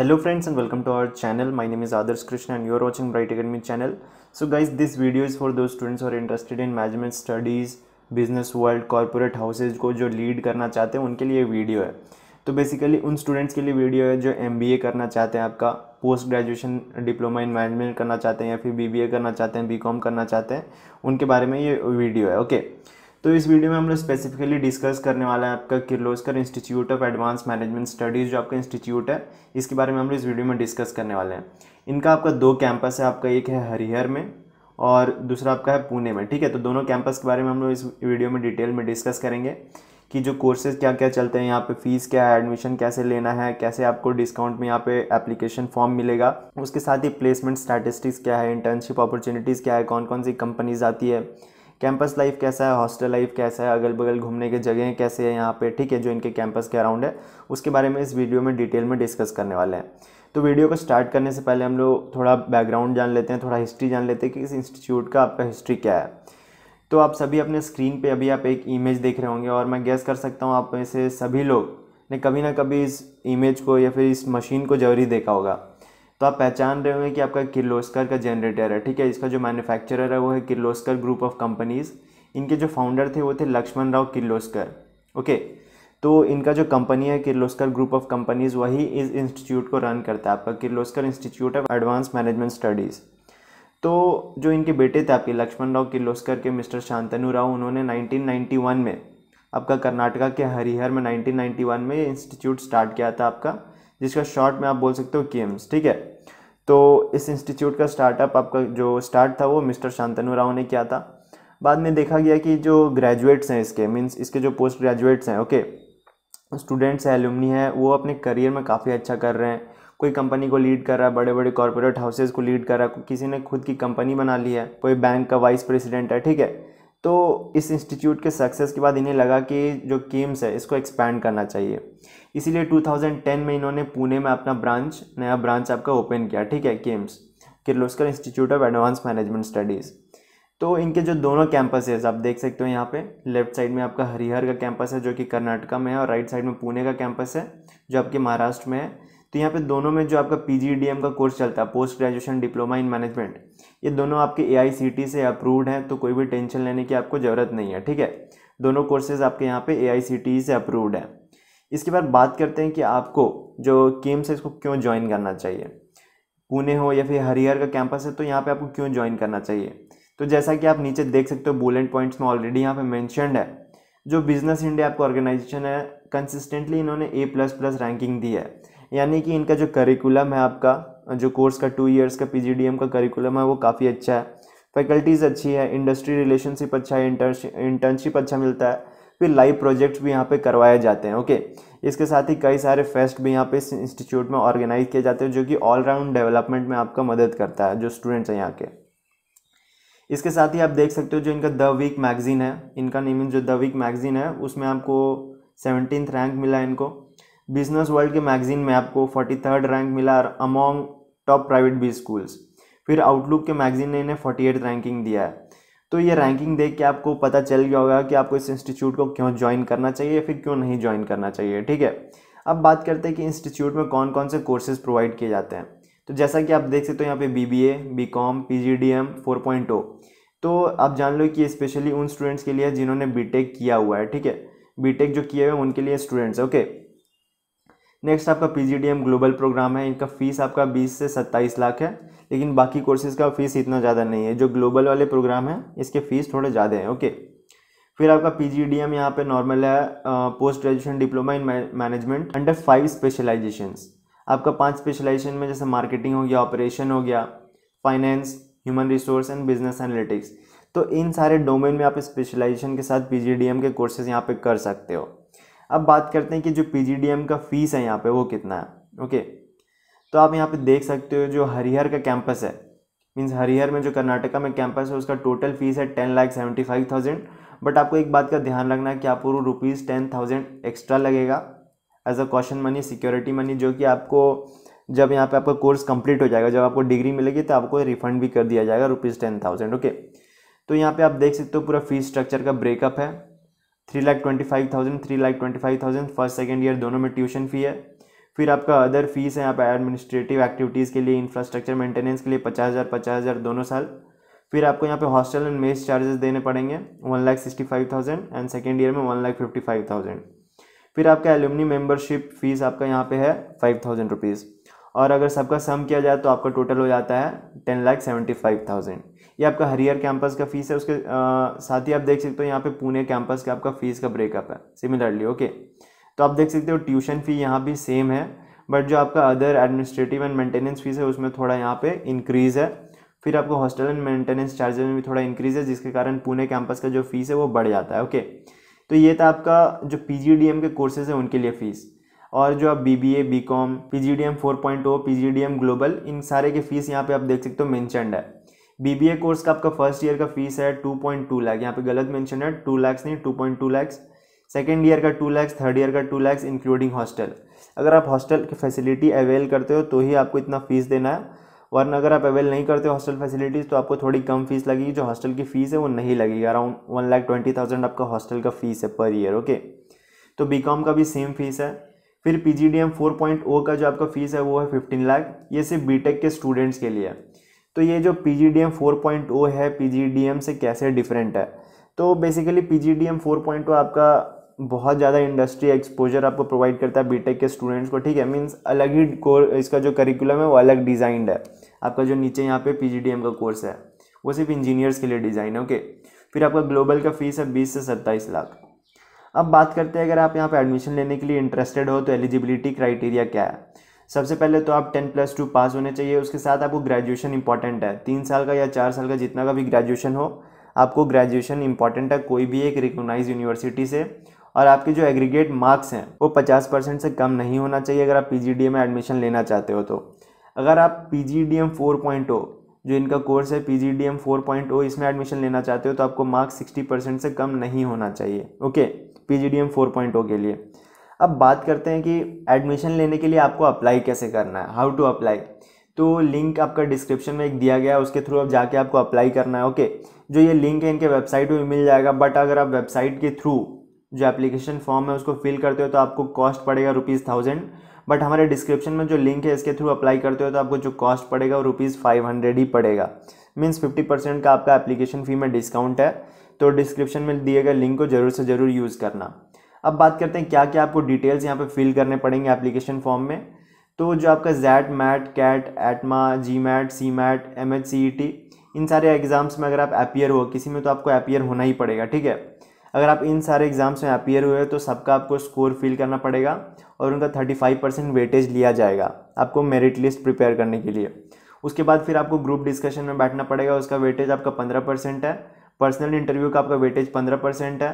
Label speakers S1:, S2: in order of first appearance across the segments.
S1: hello friends and welcome to our channel my name is adarsh krishna and you are watching bright academy channel so guys this video is for those students who are interested in management studies business world corporate houses को जो lead करना चाहते हैं उनके लिए video है तो basically उन स्टूडेंट्स के लिए वीडियो है जो एम करना चाहते हैं आपका post graduation diploma in management करना चाहते हैं या फिर बी करना चाहते हैं बी करना चाहते हैं उनके बारे में ये वीडियो है ओके okay? तो इस वीडियो में हम लोग स्पेसिफिकली डिस्कस करने वाला है आपका Kirloskar institute of advance management Studies जो आपका इंस्टीट्यूट है इसके बारे में हम लोग इस वीडियो में डिस्कस करने वाले हैं इनका आपका दो कैंपस है आपका एक है हरिहर में और दूसरा आपका है पुणे में ठीक है तो दोनों कैंपस के बारे में हम लोग इस वीडियो में डिटेल में डिस्कस करेंगे कि जो कोर्सेज क्या क्या चलते हैं यहाँ पे फीस क्या है एडमिशन कैसे लेना है कैसे आपको डिस्काउंट में यहाँ पे एप्लीकेशन फॉर्म मिलेगा उसके साथ ही प्लेसमेंट स्टैटिस्टिक्स क्या है इंटर्नशिप अपॉर्चुनिटीज़ क्या है कौन कौन सी कंपनीज आती है कैंपस लाइफ कैसा है हॉस्टल लाइफ कैसा है अगल बगल घूमने के जगह कैसे हैं यहाँ पे ठीक है जो इनके कैंपस के अराउंड है उसके बारे में इस वीडियो में डिटेल में डिस्कस करने वाले हैं तो वीडियो को स्टार्ट करने से पहले हम लोग थोड़ा बैकग्राउंड जान लेते हैं थोड़ा हिस्ट्री जान लेते हैं कि इस इंस्टीट्यूट का आपका हिस्ट्री क्या है तो आप सभी अपने स्क्रीन पर अभी आप एक इमेज देख रहे होंगे और मैं गैस कर सकता हूँ आप में से सभी लोग ने कभी ना कभी इस इमेज को या फिर इस मशीन को जरूरी देखा होगा तो आप पहचान रहे होंगे कि आपका किर्लोस्कर का जनरेटर है ठीक है इसका जो मैन्युफैक्चरर है वो है किर्लोस्कर ग्रुप ऑफ कंपनीज़ इनके जो फाउंडर थे वो थे लक्ष्मण राव किर्लोस्कर ओके तो इनका जो कंपनी है किर्लोस्कर ग्रुप ऑफ कंपनीज़ वही इस इंस्टीट्यूट को रन करता है आपका Kirloskar institute of advance management Studies तो जो इनके बेटे थे आपके लक्ष्मण राव किर्लोस्कर के मिस्टर शांतनु राव उन्होंने 1991 में आपका कर्नाटका के हरिहर में 1991 में इंस्टीट्यूट स्टार्ट किया था आपका जिसका शॉर्ट में आप बोल सकते हो केम्स ठीक है तो इस इंस्टीट्यूट का स्टार्टअप आपका जो स्टार्ट था वो मिस्टर शांतनु राव ने किया था बाद में देखा गया कि जो ग्रेजुएट्स हैं इसके मीन्स इसके जो पोस्ट ग्रेजुएट्स हैं ओके स्टूडेंट्स हैं एलुमनी हैं वो अपने करियर में काफ़ी अच्छा कर रहे हैं कोई कंपनी को लीड कर रहा है बड़े बड़े कॉरपोरेट हाउसेज़ को लीड कर रहा है किसी ने खुद की कंपनी बना ली है कोई बैंक का वाइस प्रेसिडेंट है ठीक है तो इस इंस्टीट्यूट के सक्सेस के बाद इन्हें लगा कि जो केम्स है इसको एक्सपैंड करना चाहिए इसीलिए 2010 में इन्होंने पुणे में अपना ब्रांच नया ब्रांच आपका ओपन किया ठीक है KIAMS Kirloskar institute of advance management Studies तो इनके जो दोनों कैंपसेज आप देख सकते हो यहाँ पे लेफ्ट साइड में आपका हरिहर का कैंपस है जो कि कर्नाटका में है और राइट साइड में पुणे का कैंपस है जो आपके महाराष्ट्र में है तो यहाँ पे दोनों में जो आपका पी का कोर्स चलता है post graduation diploma in management ये दोनों आपके ए से अप्रूव्ड हैं तो कोई भी टेंशन लेने की आपको ज़रूरत नहीं है ठीक है दोनों कोर्सेज़ आपके यहाँ पे ए से अप्रूव्ड हैं इसके बाद बात करते हैं कि आपको जो केम्स है इसको क्यों ज्वाइन करना चाहिए पुणे हो या फिर हरिहर का कैंपस है तो यहाँ पर आपको क्यों ज्वाइन करना चाहिए तो जैसा कि आप नीचे देख सकते हो बुलेट पॉइंट्स में ऑलरेडी यहाँ पर मैंशनड है जो बिजनेस इंडिया आपका ऑर्गेनाइजेशन है कंसिस्टेंटली इन्होंने ए प्लस प्लस रैंकिंग दी है यानी कि इनका जो करिकुलम है आपका जो कोर्स का टू इयर्स का पी का करिकुलम है वो काफ़ी अच्छा है फैकल्टीज़ अच्छी है इंडस्ट्री रिलेशनशिप अच्छा है इंटर्नशिप अच्छा मिलता है फिर लाइव प्रोजेक्ट्स भी यहाँ पे करवाए जाते हैं ओके इसके साथ ही कई सारे फेस्ट भी यहाँ पे इस इंस्टीट्यूट में ऑर्गेनाइज किए जाते हैं जो कि ऑलराउंड डेवलपमेंट में आपका मदद करता है जो स्टूडेंट्स हैं यहाँ के इसके साथ ही आप देख सकते हो जो इनका द वीक मैगजीन है इनका नेम जो द वीक मैगजीन है उसमें आपको सेवनटीन रैंक मिला है इनको बिजनेस वर्ल्ड के मैगजीन में आपको फोर्टी थर्ड रैंक मिला among top private B schools फिर आउटलुक के मैगजीन ने इन्हें फोर्टी एट रैंकिंग दिया है तो ये रैंकिंग देख के आपको पता चल गया होगा कि आपको इस इंस्टीट्यूट को क्यों ज्वाइन करना चाहिए या फिर क्यों नहीं ज्वाइन करना चाहिए ठीक है अब बात करते हैं कि इंस्टीट्यूट में कौन कौन से कोर्सेज प्रोवाइड किए जाते हैं तो जैसा कि आप देख सकते हो तो यहाँ पे B B A B com P G D M four point O तो आप जान लो कि स्पेशली उन स्टूडेंट्स के लिए जिन्होंने बी टेक किया हुआ है ठीक है बी टेक जो किए हुए उनके लिए स्टूडेंट्स ओके नेक्स्ट आपका पी ग्लोबल प्रोग्राम है इनका फीस आपका 20 से 27 लाख है लेकिन बाकी कोर्सेज़ का फीस इतना ज़्यादा नहीं है जो ग्लोबल वाले प्रोग्राम है इसके फीस थोड़े ज़्यादा हैं ओके फिर आपका पी जी डी एम यहाँ पर नॉर्मल है post graduation diploma in management under five specialisation आपका पांच स्पेशलाइजेशन में जैसे मार्केटिंग हो गया ऑपरेशन हो गया finance human resource and business analytics तो इन सारे डोमेन में आप स्पेशलाइजेशन के साथ पी जी डी एम के कोर्सेज यहाँ पे कर सकते हो अब बात करते हैं कि जो पी का फीस है यहाँ पे वो कितना है ओके तो आप यहाँ पे देख सकते हो जो हरिहर का कैंपस है मीन्स हरिहर में जो कर्नाटका में कैंपस है उसका टोटल फीस है ten lakh seventy five thousand but आपको एक बात का ध्यान रखना है कि आपको रुपीज़ टेन थाउजेंड एक्स्ट्रा लगेगा as a question money security money जो कि आपको जब यहाँ पे आपका कोर्स कंप्लीट हो जाएगा जब आपको डिग्री मिलेगी तो आपको रिफंड भी कर दिया जाएगा रुपीज़ टेन थाउजेंड ओके तो यहाँ पे आप देख सकते हो पूरा फीस स्ट्रक्चर का ब्रेकअप है three lakh twenty five thousand three lakh twenty five thousand first second year दोनों में ट्यूशन फ़ी है फिर आपका अदर फीस है आप एडमिनिस्ट्रेटिव एक्टिविटीज़ के लिए इंफ्रास्ट्रक्चर मेंटेनेंस के लिए पचास हज़ार पचास हज़ार दोनों साल फिर आपको यहाँ पे हॉस्टल एंड मेस चार्जेस देने पड़ेंगे one lakh sixty five thousand and second year में one lakh fifty five thousand फिर आपका एलुमनी मेंबरशिप फीस आपका यहाँ पे है फाइव थाउजेंड रुपीज़ और अगर सबका सम किया जाए तो आपका टोटल हो जाता है ten lakh seventy five thousand ये आपका हरियर कैंपस का फीस है उसके आ, साथ ही आप देख सकते हो यहाँ पे पुणे कैंपस का आपका फीस का ब्रेकअप है सिमिलरली ओके तो आप देख सकते हो ट्यूशन फ़ी यहाँ भी सेम है बट जो आपका other administrative and maintenance fees है उसमें थोड़ा यहाँ पे इंक्रीज़ है फिर आपको हॉस्टल एंड मेंटेनेंस चार्जेज में भी थोड़ा इंक्रीज़ है जिसके कारण पुणे कैंपस का जो फीस है वो बढ़ जाता है ओके तो ये था आपका जो पी के कोर्सेज़ हैं उनके लिए फ़ीस और जो आप B B A B com P G D M four point O P G D M global इन सारे की फ़ीस यहाँ पे आप देख सकते हो मैंशनड है बी बी ए कोर्स का आपका फर्स्ट ईयर का फीस है टू पॉइंट टू लैक यहाँ पे गलत मैंशन है टू लैक्स नहीं two point two lakhs second year का टू लैक्स थर्ड ईयर का टू लैक्स इंक्लूडिंग हॉस्टल अगर आप हॉस्टल की फैसिलिटी अवेल करते हो तो ही आपको इतना फ़ीस देना है वरना अगर आप अवेल नहीं करते हो हॉस्टल फैसिलिटीज़ तो आपको थोड़ी कम फीस लगेगी जो हॉस्टल की फ़ीस है वो नहीं लगेगी around one lakh twenty thousand आपका हॉस्टल का फ़ीस है पर ईयर ओके तो बी कॉम का भी सेम फीस है फिर P G D M four point O का जो आपका फीस है वो है फिफ्टीन लाख ये सिर्फ बी टेक के स्टूडेंट्स के लिए तो ये जो P G D M four point O है पी जी डी एम से कैसे डिफरेंट है तो basically P G D M four point O आपका बहुत ज़्यादा इंडस्ट्री एक्सपोजर आपको प्रोवाइड करता है बी टेक के स्टूडेंट्स को ठीक है मीन्स अलग ही कोर इसका जो करिकुलम है वो अलग डिज़ाइंड है आपका जो नीचे यहाँ पे एम का कोर्स है वो सिर्फ इंजीनियर्स के लिए डिज़ाइन है ओके फिर आपका ग्लोबल का फीस है बीस से सत्ताईस लाख अब बात करते हैं अगर आप यहाँ पे एडमिशन लेने के लिए इंटरेस्टेड हो तो एलिजिबिलिटी क्राइटेरिया क्या है सबसे पहले तो आप टेन प्लस टू पास होने चाहिए उसके साथ आपको ग्रेजुएशन इंपॉर्टेंट है तीन साल का या चार साल का जितना का भी ग्रेजुएशन हो आपको ग्रेजुएशन इंपॉर्टेंट है कोई भी एक रिकोगनाइज यूनिवर्सिटी से और आपके जो एग्रीगेट मार्क्स हैं वो पचास परसेंट से कम नहीं होना चाहिए अगर आप पी में एडमिशन लेना चाहते हो तो अगर आप P G D M four point जो इनका कोर्स है P G D M four point O इसमें एडमिशन लेना चाहते हो तो आपको मार्क्स सिक्सटी परसेंट से कम नहीं होना चाहिए okay P G D M four point O के लिए अब बात करते हैं कि एडमिशन लेने के लिए आपको अप्लाई कैसे करना है हाउ टू अप्लाई तो लिंक आपका डिस्क्रिप्शन में एक दिया गया है उसके थ्रू अब जाके आपको अप्लाई करना है ओके जो ये लिंक है इनके वेबसाइट में मिल जाएगा बट अगर आप वेबसाइट के थ्रू जो एप्लीकेशन फॉर्म है उसको फिल करते हो तो आपको कॉस्ट पड़ेगा रुपीज़ थाउजेंड बट हमारे डिस्क्रिप्शन में जो लिंक है इसके थ्रू अप्लाई करते हो तो आपको जो कॉस्ट पड़ेगा वो रुपीज़ फाइव हंड्रेड ही पड़ेगा मीन्स फिफ्टी परसेंट का आपका एप्लीकेशन फ़ी में डिस्काउंट है तो डिस्क्रिप्शन में दिए गए लिंक को ज़रूर से ज़रूर यूज़ करना अब बात करते हैं क्या क्या आपको डिटेल्स यहाँ पर फिल करने पड़ेंगे एप्लीकेशन फॉर्म में तो जो आपका XAT MAT CAT ATMA GMAT CMAT M H C E T इन सारे एग्ज़ाम्स में अगर आप अपियर हो किसी में तो आपको अपियर होना ही पड़ेगा ठीक है अगर आप इन सारे एग्ज़ाम्स में अपियर हुए तो सबका आपको स्कोर फिल करना पड़ेगा और उनका थर्टी फाइव परसेंट वेटेज लिया जाएगा आपको मेरिट लिस्ट प्रिपेयर करने के लिए उसके बाद फिर आपको ग्रुप डिस्कशन में बैठना पड़ेगा उसका वेटेज आपका पंद्रह परसेंट है पर्सनल इंटरव्यू का आपका वेटेज पंद्रह परसेंट है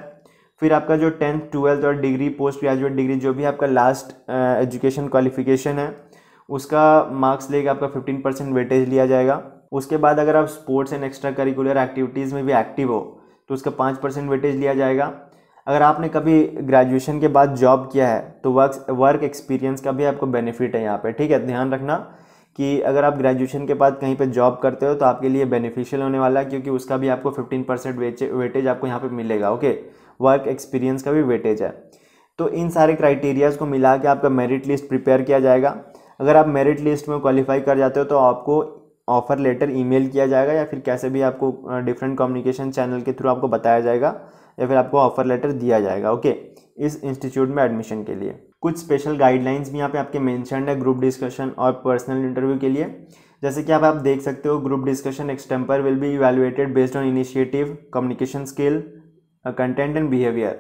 S1: फिर आपका जो टेंथ ट्वेल्थ और डिग्री पोस्ट ग्रेजुएट डिग्री जो भी आपका लास्ट एजुकेशन क्वालिफिकेशन है उसका मार्क्स लेके आपका फिफ्टीन परसेंट वेटेज लिया जाएगा उसके बाद अगर आप sports and extra curricular activities में भी एक्टिव हो तो उसका पाँच परसेंट वेटेज लिया जाएगा अगर आपने कभी ग्रेजुएशन के बाद जॉब किया है तो वर्क वर्क एक्सपीरियंस का भी आपको बेनिफिट है यहाँ पे ठीक है ध्यान रखना कि अगर आप ग्रेजुएशन के बाद कहीं पे जॉब करते हो तो आपके लिए बेनिफिशियल होने वाला है क्योंकि उसका भी आपको फिफ्टीन परसेंट वेटेज आपको यहाँ पर मिलेगा ओके वर्क एक्सपीरियंस का भी वेटेज है तो इन सारे क्राइटेरियाज़ को मिला के आपका मेरिट लिस्ट प्रिपेयर किया जाएगा अगर आप मेरिट लिस्ट में क्वालिफाई कर जाते हो तो आपको ऑफ़र लेटर ईमेल किया जाएगा या फिर कैसे भी आपको डिफरेंट कम्युनिकेशन चैनल के थ्रू आपको बताया जाएगा या फिर आपको ऑफ़र लेटर दिया जाएगा ओके इस इंस्टीट्यूट में एडमिशन के लिए कुछ स्पेशल गाइडलाइंस भी यहाँ पे आपके मैंशन है ग्रुप डिस्कशन और पर्सनल इंटरव्यू के लिए जैसे कि आप आप देख सकते हो group discussion extempore will be evaluated based on initiative communication skill content and behaviour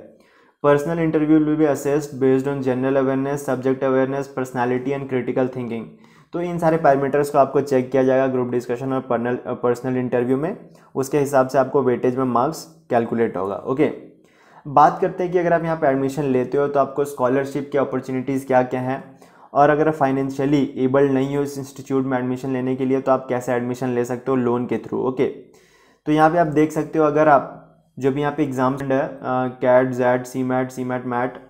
S1: personal interview will be assessed based on general awareness subject awareness personality and critical thinking तो इन सारे पैरामीटर्स को आपको चेक किया जाएगा group discussion और पर्नल personal interview में उसके हिसाब से आपको वेटेज में मार्क्स कैलकुलेट होगा ओके बात करते हैं कि अगर आप यहाँ पर एडमिशन लेते हो तो आपको स्कॉलरशिप की अपॉर्चुनिटीज़ क्या क्या हैं और अगर फाइनेंशियली एबल नहीं हो इस इंस्टीट्यूट में एडमिशन लेने के लिए तो आप कैसे एडमिशन ले सकते हो लोन के थ्रू ओके तो यहाँ पे आप देख सकते हो अगर आप जो भी यहाँ पे एग्ज़ाम्स है CAT XAT CMAT CMAT MAT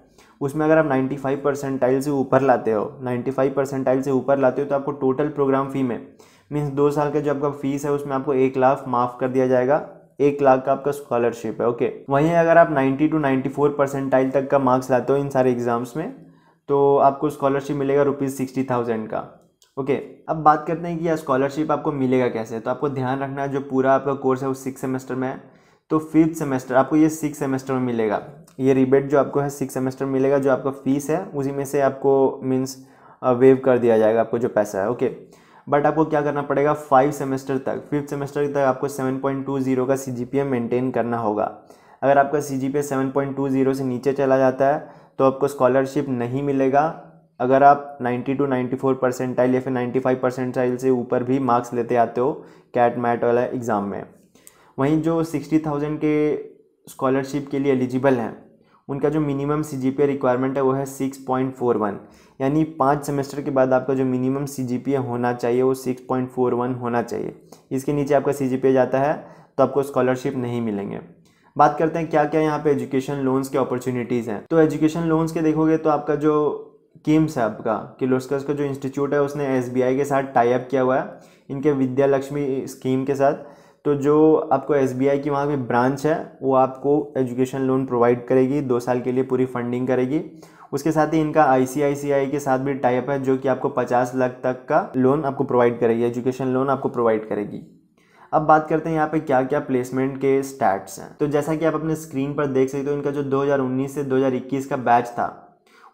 S1: उसमें अगर आप 95 परसेंटाइल से ऊपर लाते हो 95 परसेंटाइल से ऊपर लाते हो तो आपको टोटल प्रोग्राम फ़ी में मीन्स दो साल का जो आपका फ़ीस है उसमें आपको एक लाख माफ़ कर दिया जाएगा एक लाख का आपका स्कॉलरशिप है ओके वहीं अगर आप 90 टू 94 परसेंटाइल तक का मार्क्स लाते हो इन सारे एग्ज़ाम्स में तो आपको स्कॉलरशिप मिलेगा रुपीज़ सिक्सटी थाउजेंड का ओके okay, अब बात करते हैं कि यह स्कॉलरशिप आपको मिलेगा कैसे तो आपको ध्यान रखना जो पूरा आपका कोर्स है वो सिक्स सेमेस्टर में है तो फिफ्थ सेमेस्टर आपको ये सिक्स सेमेस्टर में मिलेगा ये रिबेट जो आपको है सिक्स सेमेस्टर मिलेगा जो आपका फीस है उसी में से आपको मीन्स वेव uh, कर दिया जाएगा आपको जो पैसा है ओके बट आपको क्या करना पड़ेगा फाइव सेमेस्टर तक फिफ्थ सेमेस्टर तक आपको सेवन पॉइंट टू जीरो का सी जी पी ए मेंटेन करना होगा अगर आपका C G P A seven point two zero से नीचे चला जाता है तो आपको स्कॉलरशिप नहीं मिलेगा अगर आप ninety two ninety percent percentile या फिर नाइन्टी परसेंट परसेंटाइल से ऊपर भी मार्क्स लेते आते हो कैट मैट वाला एग्ज़ाम में वहीं जो सिक्सटी थाउजेंड के स्कॉलरशिप के लिए एलिजिबल हैं उनका जो मिनिमम सी जी रिक्वायरमेंट है वो है सिक्स पॉइंट फोर वन यानी पाँच सेमेस्टर के बाद आपका जो मिनिमम सी जी होना चाहिए वो सिक्स पॉइंट फोर वन होना चाहिए इसके नीचे आपका सी जी जाता है तो आपको स्कॉलरशिप नहीं मिलेंगे बात करते हैं क्या क्या यहाँ पे एजुकेशन लोन्स के अपॉर्चुनिटीज़ हैं तो एजुकेशन लोन्स के देखोगे तो आपका जो किम्स है आपका किलोस्कर्स का जो इंस्टीट्यूट है उसने एस के साथ टाई अप किया हुआ है इनके विद्यालक्ष्मी स्कीम के साथ तो जो आपको एस की वहाँ पर ब्रांच है वो आपको एजुकेशन लोन प्रोवाइड करेगी दो साल के लिए पूरी फंडिंग करेगी उसके साथ ही इनका आई के साथ भी टाइप है जो कि आपको 50 लाख तक का लोन आपको प्रोवाइड करेगी एजुकेशन लोन आपको प्रोवाइड करेगी अब बात करते हैं यहाँ पे क्या क्या प्लेसमेंट के स्टैट्स हैं तो जैसा कि आप अपने स्क्रीन पर देख सकते हो इनका जो 2019 से 2021 का बैच था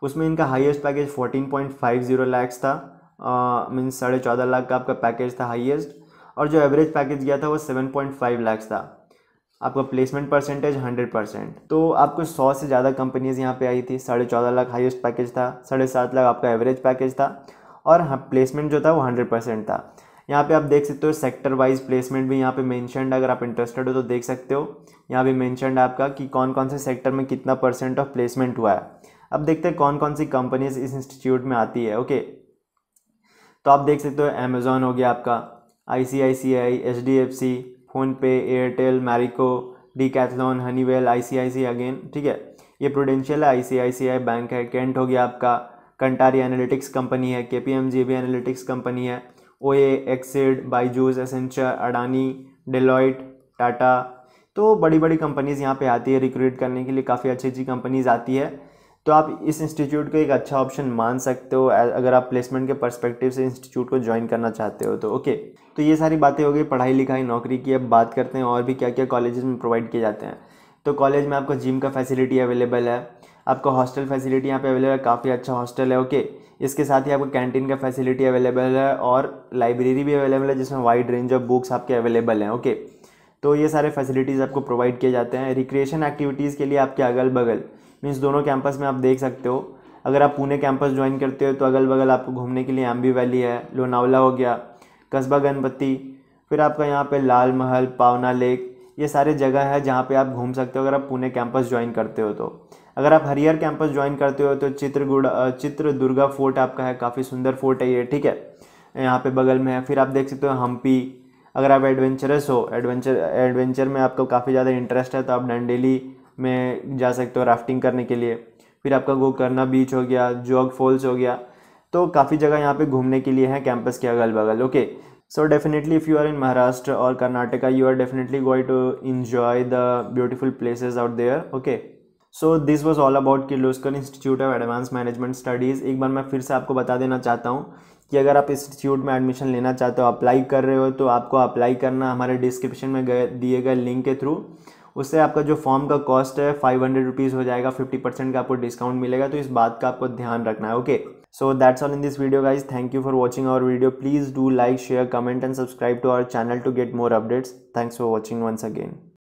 S1: उसमें इनका हाईएस्ट पैकेज 14.50 पॉइंट था मीन्स साढ़े चौदह लाख का आपका पैकेज था हाईएस्ट और जो एवरेज पैकेज गया था वो सेवन पॉइंट फाइव लैक्स था आपका प्लेसमेंट परसेंटेज हंड्रेड परसेंट तो आपको सौ से ज़्यादा कंपनीज़ यहाँ पे आई थी साढ़े चौदह लाख हाईएस्ट पैकेज था साढ़े सात लाख आपका एवरेज पैकेज था और प्लेसमेंट हाँ, जो था वो हंड्रेड परसेंट था यहाँ पे आप देख सकते हो सेक्टर वाइज प्लेसमेंट भी यहाँ पे मैंशनड अगर आप इंटरेस्टेड हो तो देख सकते हो यहाँ भी मैंशनड आपका कि कौन कौन से सेक्टर में कितना परसेंट ऑफ प्लेसमेंट हुआ है अब देखते हैं कौन कौन सी कंपनीज इस इंस्टीट्यूट में आती है ओके तो आप देख सकते हो अमेजोन हो गया आपका I C I C I H D F C PhonePe Airtel Marico Decathlon Honeywell I C I C again ठीक है ये प्रोडेंशियल है आई C I C I bank है कैंट हो गया आपका कंटारी एनालिटिक्स कंपनी है के पी एम जी भी एनालिटिक्स कंपनी है ओ एक्सिड बाईजूस एसेंचर अडानी डेलॉइट टाटा तो बड़ी बड़ी कंपनीज़ यहाँ पे आती है रिक्रूट करने के लिए काफ़ी अच्छी अच्छी कंपनीज़ आती है तो आप इस इंस्टीट्यूट को एक अच्छा ऑप्शन मान सकते हो अगर आप प्लेसमेंट के परस्पेक्टिव से इंस्टीट्यूट को ज्वाइन करना चाहते हो तो ओके तो ये सारी बातें हो गई पढ़ाई लिखाई नौकरी की अब बात करते हैं और भी क्या क्या कॉलेज में प्रोवाइड किए जाते हैं तो कॉलेज में आपको जिम का फैसिलिटी अवेलेबल है आपको हॉस्टल फैसिलिटी यहाँ पे अवेलेबल है काफ़ी अच्छा हॉस्टल है ओके इसके साथ ही आपको कैंटीन का फैसिलिटी अवेलेबल है और लाइब्रेरी भी अवेलेबल है जिसमें वाइड रेंज ऑफ बुक्स आपके अवेलेबल हैं ओके तो ये सारे फैसिलिटीज़ आपको प्रोवाइड किए जाते हैं रिक्रिएशन एक्टिविटीज़ के लिए आपके अगल बगल मीन्स दोनों कैंपस में आप देख सकते हो अगर आप पुणे कैंपस ज्वाइन करते हो तो अगल बगल आपको घूमने के लिए एम्बी वैली है लोनावला हो गया कस्बा गणपति फिर आपका यहाँ पे लाल महल पावना लेक ये सारे जगह है जहाँ पे आप घूम सकते हो अगर आप पुणे कैंपस ज्वाइन करते हो तो अगर आप हरियर कैंपस ज्वाइन करते हो तो चित्रगुड़ चित्र दुर्गा फोर्ट आपका है काफ़ी सुंदर फोर्ट है ये ठीक है यहाँ पे बगल में है फिर आप देख सकते हो हम्पी अगर आप एडवेंचरस हो एडवेंचर एडवेंचर में आपको काफ़ी ज़्यादा इंटरेस्ट है तो आप डंडेली में जा सकते हो राफ्टिंग करने के लिए फिर आपका गोकर्णा बीच हो गया जॉग फॉल्स हो गया तो काफ़ी जगह यहाँ पे घूमने के लिए है कैंपस के अगल बगल okay so definitely if you are in Maharashtra और Karnataka you are definitely going to enjoy the beautiful places out there okay so this was all about Kirloskar institute of advance management studies एक बार मैं फिर से आपको बता देना चाहता हूँ कि अगर आप इंस्टीट्यूट में एडमिशन लेना चाहते हो अप्लाई कर रहे हो तो आपको अप्लाई करना हमारे डिस्क्रिप्शन में गए दिए गए लिंक के थ्रू उससे आपका जो फॉर्म का कॉस्ट है फाइव हंड्रेड रुपीज़ हो जाएगा फिफ्टी परसेंट का आपको डिस्काउंट मिलेगा तो इस बात का आपको ध्यान रखना है okay so that's all in this video guys thank you for watching our video please do like share comment and subscribe to our channel to get more updates thanks for watching once again